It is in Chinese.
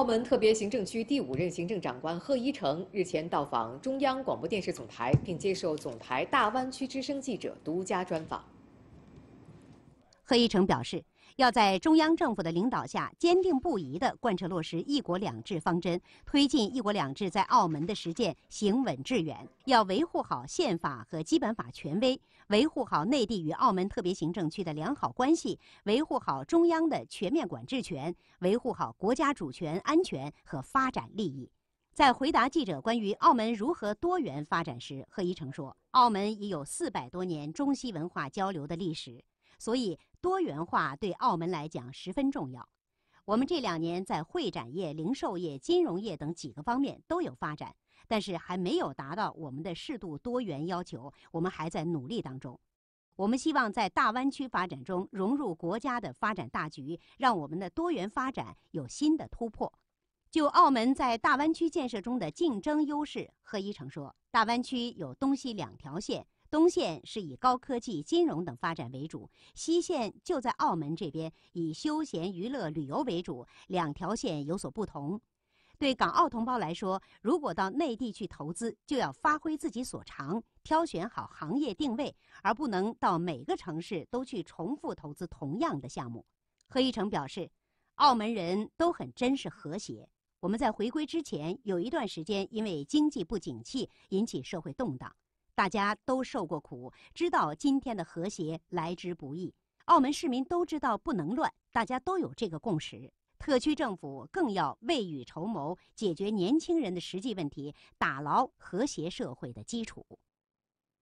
澳门特别行政区第五任行政长官贺一诚日前到访中央广播电视总台，并接受总台大湾区之声记者独家专访。贺一成表示，要在中央政府的领导下，坚定不移地贯彻落实“一国两制”方针，推进“一国两制”在澳门的实践，行稳致远。要维护好宪法和基本法权威，维护好内地与澳门特别行政区的良好关系，维护好中央的全面管制权，维护好国家主权、安全和发展利益。在回答记者关于澳门如何多元发展时，贺一成说：“澳门已有四百多年中西文化交流的历史。”所以，多元化对澳门来讲十分重要。我们这两年在会展业、零售业、金融业等几个方面都有发展，但是还没有达到我们的适度多元要求，我们还在努力当中。我们希望在大湾区发展中融入国家的发展大局，让我们的多元发展有新的突破。就澳门在大湾区建设中的竞争优势，何一成说：“大湾区有东西两条线。”东线是以高科技、金融等发展为主，西线就在澳门这边，以休闲娱乐、旅游为主。两条线有所不同。对港澳同胞来说，如果到内地去投资，就要发挥自己所长，挑选好行业定位，而不能到每个城市都去重复投资同样的项目。何一成表示，澳门人都很真实和谐。我们在回归之前有一段时间，因为经济不景气，引起社会动荡。大家都受过苦，知道今天的和谐来之不易。澳门市民都知道不能乱，大家都有这个共识。特区政府更要未雨绸缪，解决年轻人的实际问题，打牢和谐社会的基础。